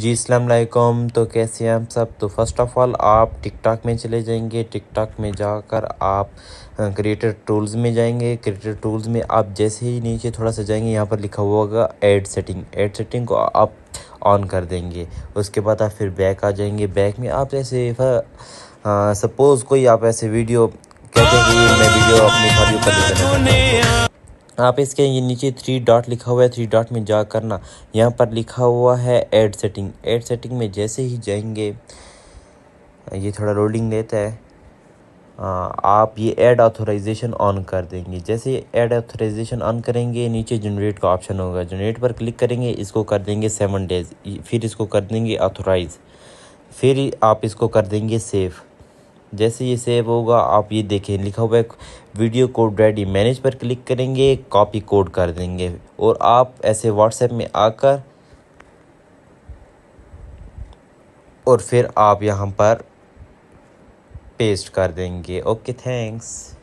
जी अलैक्म तो कैसे हैं आप सब तो फर्स्ट ऑफ़ ऑल आप टिकटॉक में चले जाएंगे टिकटॉक में जाकर आप क्रिएटर टूल्स में जाएंगे क्रिएटर टूल्स में आप जैसे ही नीचे थोड़ा सा जाएंगे यहाँ पर लिखा हुआ होगा एड सेटिंग एड सेटिंग को आप ऑन कर देंगे उसके बाद आप फिर बैक आ जाएंगे बैक में आप जैसे सपोज़ कोई आप ऐसे वीडियो कहते हैं कि मैं वीडियो अपनी आप इसके ये नीचे थ्री डॉट लिखा हुआ है थ्री डॉट में जा करना यहाँ पर लिखा हुआ है एड सेटिंग एड सेटिंग में जैसे ही जाएंगे ये थोड़ा रोलिंग देता है आ, आप ये ऐड ऑथोराइजेशन ऑन कर देंगे जैसे ऐड ऑथोराइजेशन ऑन करेंगे नीचे जनरेट का ऑप्शन होगा जनरेट पर क्लिक करेंगे इसको कर देंगे सेवन डेज फिर इसको कर देंगे ऑथोराइज फिर आप इसको कर देंगे सेफ़ जैसे ये सेव होगा आप ये देखें लिखा हुआ है वीडियो कोड रेडी मैनेज पर क्लिक करेंगे कॉपी कोड कर देंगे और आप ऐसे व्हाट्सएप में आकर और फिर आप यहाँ पर पेस्ट कर देंगे ओके थैंक्स